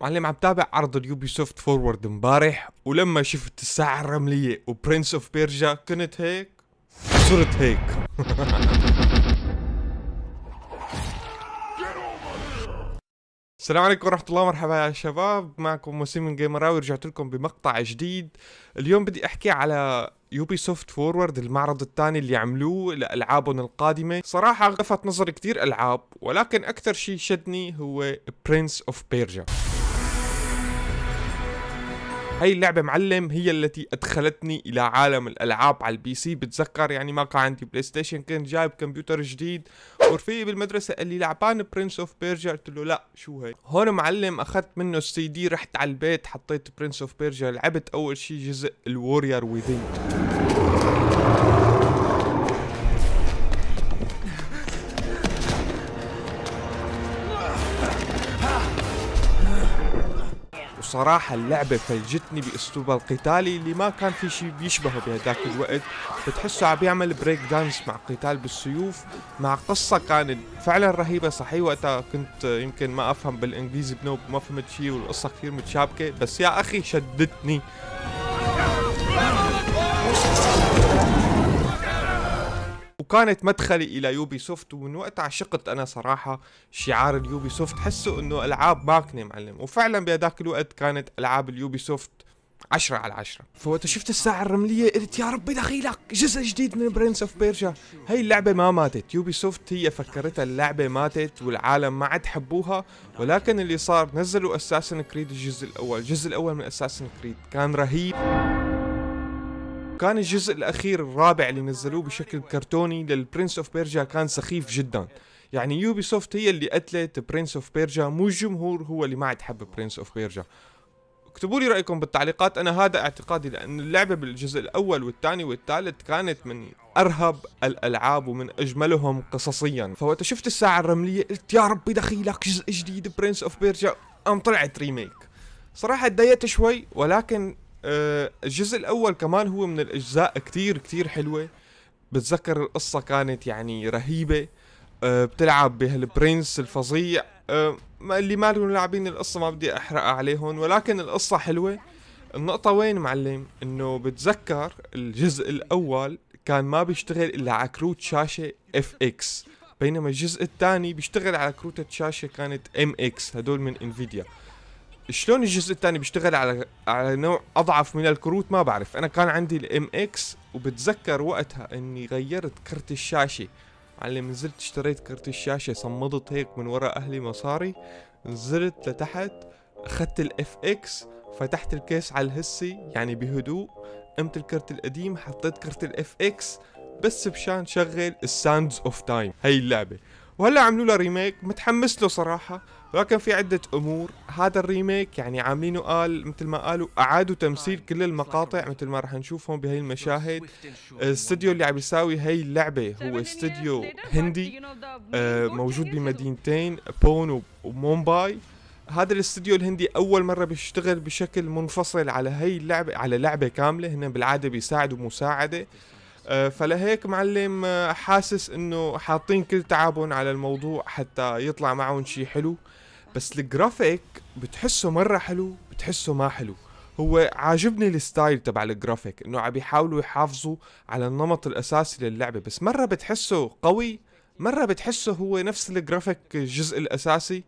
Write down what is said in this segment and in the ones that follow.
معلم عم تابع عرض اليوبي سوفت فورورد امبارح ولما شفت الساعة الرملية وبرنس اوف بيرجا كنت هيك صرت هيك السلام عليكم ورحمة الله ومرحبا يا شباب معكم وسيم من جيمراوي ورجعت لكم بمقطع جديد اليوم بدي احكي على يوبي سوفت فورورد المعرض الثاني اللي عملوه لألعابهم القادمة صراحة لفت نظري كتير ألعاب ولكن أكثر شيء شدني هو برنس اوف بيرجا هاي اللعبة معلم هي التي أدخلتني إلى عالم الألعاب على البي سي بتذكر يعني ما كان عندي بلاي ستيشن كنت جايب كمبيوتر جديد ورفيقي بالمدرسة قال لي لعبان برنس اوف بيرجا قلت له لا شو هي هون معلم أخذت منه السي دي رحت على البيت حطيت برنس اوف بيرجا لعبت أول شي جزء الوريور وذين وصراحة اللعبة فلجتني باسلوبها القتالي اللي ما كان في شيء بيشبهه بهداك الوقت بتحسه عم يعمل بريك دانس مع قتال بالسيوف مع قصة كانت فعلا رهيبة صحيح وقتها كنت يمكن ما افهم بالانجليزي بنوب ما فهمت شيء والقصة كثير متشابكة بس يا اخي شدتني وكانت مدخلي الى يوبي سوفت ومن وقتها عشقت انا صراحه شعار اليوبي سوفت حسه انه العاب ماكنه معلم وفعلا بهداك الوقت كانت العاب اليوبي سوفت 10 على 10 فوقت شفت الساعة الرملية قلت يا ربي دخيلك جزء جديد من برنس اوف بيرجا هي اللعبة ما ماتت يوبي سوفت هي فكرتها اللعبة ماتت والعالم ما عاد حبوها ولكن اللي صار نزلوا اساسن كريد الجزء الاول الجزء الاول من اساسن كريد كان رهيب وكان الجزء الاخير الرابع اللي نزلوه بشكل كرتوني للبرنس اوف بيرجا كان سخيف جدا يعني يوبي سوفت هي اللي قتلت برنس اوف بيرجا مو الجمهور هو اللي ما عاد حب برنس اوف بيرجا اكتبوا لي رايكم بالتعليقات انا هذا اعتقادي لان اللعبه بالجزء الاول والثاني والثالث كانت من ارهب الالعاب ومن اجملهم قصصيا فوقت شفت الساعه الرمليه قلت يا ربي دخيلك جزء جديد برنس اوف بيرجا ام طلعت ريميك صراحه تضايقت شوي ولكن آه، الجزء الاول كمان هو من الاجزاء كتير كتير حلوه بتذكر القصه كانت يعني رهيبه آه، بتلعب بهالبرنس الفظيع آه، اللي ما لهم لاعبين القصه ما بدي احرقها عليهم ولكن القصه حلوه النقطة وين معلم؟ انه بتذكر الجزء الاول كان ما بيشتغل الا على كروت شاشة اف اكس بينما الجزء الثاني بيشتغل على كروت شاشة كانت ام اكس هدول من انفيديا شلون الجزء الثاني بيشتغل على على نوع اضعف من الكروت ما بعرف انا كان عندي الام اكس وبتذكر وقتها اني غيرت كرت الشاشه علي نزلت اشتريت كرت الشاشه صمدت هيك من وراء اهلي مصاري نزلت لتحت اخذت الاف اكس فتحت الكيس على الهسي يعني بهدوء قمت الكرت القديم حطيت كرت الاف اكس بس بشان شغل الساندز اوف تايم هي اللعبه وهلا عملوا له ريميك متحمس له صراحه ولكن في عدة أمور هذا الريميك يعني عاملينه قال مثل ما قالوا أعادوا تمثيل كل المقاطع مثل ما رح نشوفهم بهي المشاهد الاستديو اللي عم يساوي هي اللعبة هو استديو هندي آه، موجود بمدينتين بون ومومباي هذا الاستديو الهندي اول مره بيشتغل بشكل منفصل على هي اللعبه على لعبه كامله هن بالعاده بيساعدوا مساعده فلهيك معلم آه، حاسس انه حاطين كل تعبهم على الموضوع حتى يطلع معهم شيء حلو بس الجرافيك بتحسه مره حلو بتحسه ما حلو هو عاجبني الستايل تبع الجرافيك انه عم يحاولوا يحافظوا على النمط الاساسي للعبه بس مره بتحسه قوي مره بتحسه هو نفس الجرافيك الجزء الاساسي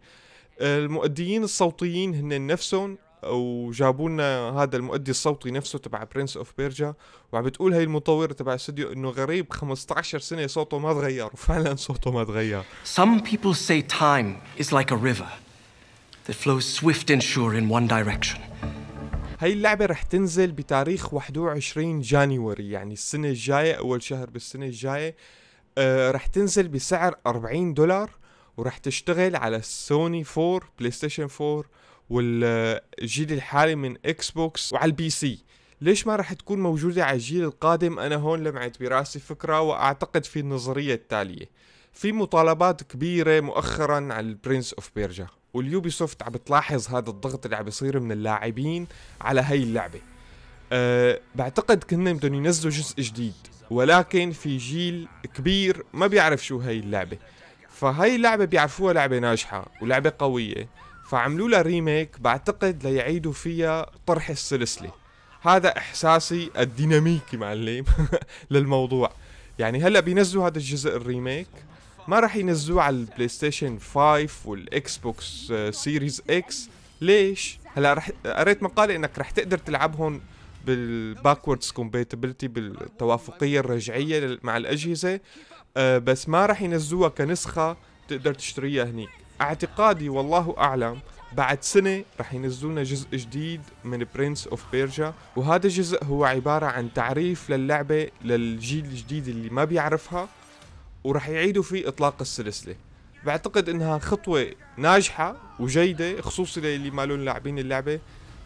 المؤديين الصوتيين هن نفسهم وجابوا لنا هذا المؤدي الصوتي نفسه تبع برنس اوف بيرجا وعم بتقول هي المطوره تبع الاستوديو انه غريب 15 سنه صوته ما تغير وفعلا صوته ما تغير Some people say time is like a river that flows swift and sure in one direction. هي اللعبة رح تنزل بتاريخ 21 جانيوري يعني السنة الجاية أول شهر بالسنة الجاية آه رح تنزل بسعر 40 دولار وراح تشتغل على السوني 4 بلاي ستيشن 4 والجيل الحالي من اكس بوكس وعلى البي سي ليش ما راح تكون موجودة على الجيل القادم أنا هون لمعت براسي فكرة وأعتقد في النظرية التالية في مطالبات كبيرة مؤخرا على البرنس اوف بيرجا واليوبي سوفت عم تلاحظ هذا الضغط اللي عم بيصير من اللاعبين على هاي اللعبة أه بعتقد كنا بدهم ينزلوا جزء جديد ولكن في جيل كبير ما بيعرف شو هاي اللعبة فهاي اللعبه بيعرفوها لعبه ناجحه ولعبه قويه فعملوا لها ريميك بعتقد ليعيدوا فيها طرح السلسله هذا احساسي الديناميكي معلم للموضوع يعني هلا بينزلوا هذا الجزء الريميك ما راح ينزلوه على البلاي ستيشن 5 والاكس بوكس سيريز آه، اكس ليش هلا رح قريت مقاله انك رح تقدر تلعبهم بالباكوردز كومباتيبلتي بالتوافقيه الرجعيه مع الاجهزه آه، بس ما راح ينزلوها كنسخه تقدر تشتريها هنيك اعتقادي والله اعلم بعد سنة رح ينزلونا جزء جديد من برنس اوف بيرجا وهذا الجزء هو عبارة عن تعريف للعبة للجيل الجديد اللي ما بيعرفها ورح يعيدوا فيه اطلاق السلسلة بعتقد انها خطوة ناجحة وجيدة خصوصي للي ما لهم لاعبين اللعبة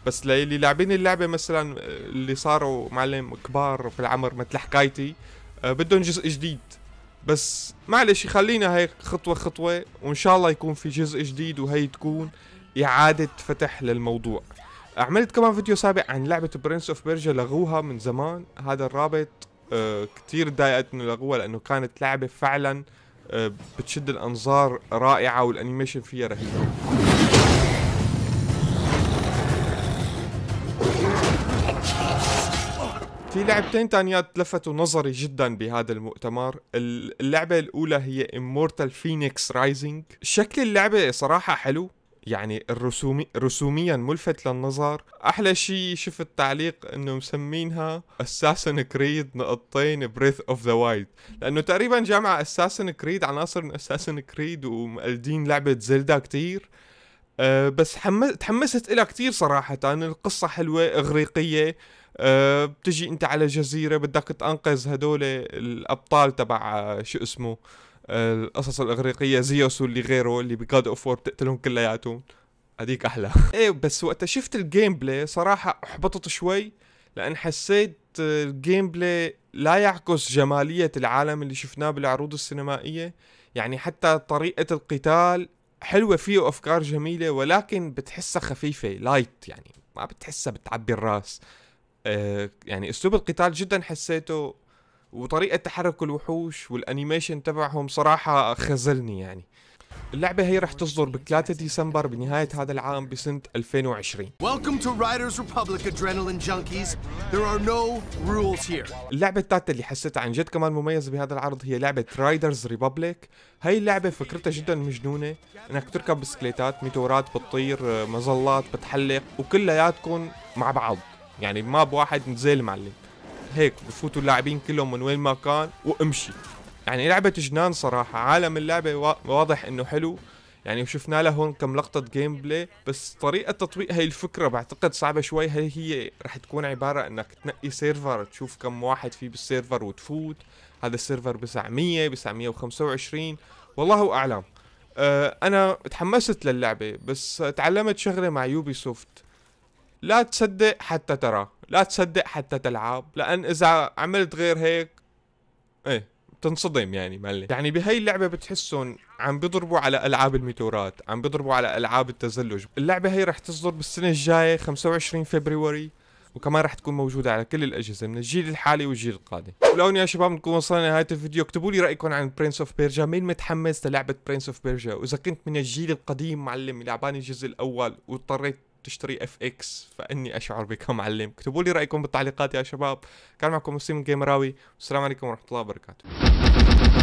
بس للي لاعبين اللعبه مثلا آه، اللي صاروا معلم كبار في العمر مثل حكايتي آه، بدهم جزء جديد بس معلش خلينا هيك خطوه خطوه وان شاء الله يكون في جزء جديد وهي تكون اعاده فتح للموضوع عملت كمان فيديو سابق عن لعبه برنس اوف بيرجا لغوها من زمان هذا الرابط كثير آه، كتير ضايقت انه لغوها لانه كانت لعبه فعلا بتشد الانظار رائعه والانيميشن فيها رهيب في لعبتين تانيات لفتوا نظري جدا بهذا المؤتمر اللعبة الأولى هي امورتال فينيكس رايزنج شكل اللعبة صراحة حلو يعني الرسومي رسوميا ملفت للنظر احلى شيء شفت تعليق انه مسمينها اساسن كريد نقطتين بريث اوف ذا وايلد لانه تقريبا جامعة اساسن كريد عناصر من اساسن كريد ومقلدين لعبة زلدا كتير أه بس تحمست لها كتير صراحة القصة حلوة اغريقية آه، بتجي انت على جزيره بدك تنقذ هدول الابطال تبع آه، شو اسمه آه، القصص الاغريقيه زيوس واللي غيره اللي بجاد اوف وور بتقتلهم كلياتهم هذيك احلى ايه بس وقتها شفت الجيم بلاي صراحه احبطت شوي لان حسيت الجيم بلاي لا يعكس جماليه العالم اللي شفناه بالعروض السينمائيه يعني حتى طريقه القتال حلوه فيه افكار جميله ولكن بتحسها خفيفه لايت يعني ما بتحسها بتعبي الراس آه، يعني اسلوب القتال جدا حسيته وطريقه تحرك الوحوش والانيميشن تبعهم صراحه خذلني يعني اللعبة هي رح تصدر ب 3 ديسمبر بنهاية هذا العام بسنة 2020. Welcome to Riders Republic Adrenaline Junkies. There are no rules here. اللعبة الثالثة اللي حسيتها عن جد كمان مميزة بهذا العرض هي لعبة رايدرز ريبابليك. هي اللعبة فكرتها جدا مجنونة انك تركب بسكليتات، ميتورات بتطير، آه، مظلات بتحلق وكلياتكم مع بعض. يعني ما واحد نزل معلم هيك بفوتوا اللاعبين كلهم من وين ما كان وامشي يعني لعبة جنان صراحة عالم اللعبة واضح انه حلو يعني شفنا له هون كم لقطة جيم بلاي بس طريقة تطبيق هي الفكرة بعتقد صعبة شوي هي هي رح تكون عبارة انك تنقي سيرفر تشوف كم واحد فيه بالسيرفر وتفوت هذا السيرفر بسع 100 بسع 125 والله اعلم أه انا تحمست للعبة بس تعلمت شغلة مع يوبي سوفت لا تصدق حتى ترى لا تصدق حتى تلعب لان اذا عملت غير هيك ايه تنصدم يعني مالي يعني بهي اللعبة بتحسهم عم بيضربوا على ألعاب الميتورات عم بيضربوا على ألعاب التزلج اللعبة هي رح تصدر بالسنة الجاية 25 فبراير وكمان رح تكون موجودة على كل الأجهزة من الجيل الحالي والجيل القادم ولهون يا شباب نكون وصلنا لنهاية الفيديو اكتبوا لي رأيكم عن برنس اوف بيرجا مين متحمس للعبة برنس اوف بيرجا وإذا كنت من الجيل القديم معلم لعبان الجزء الأول واضطريت تشتري اف اكس فاني اشعر بكم علم اكتبوا لي رايكم بالتعليقات يا شباب كان معكم مسلم جيمراوي والسلام عليكم ورحمه الله وبركاته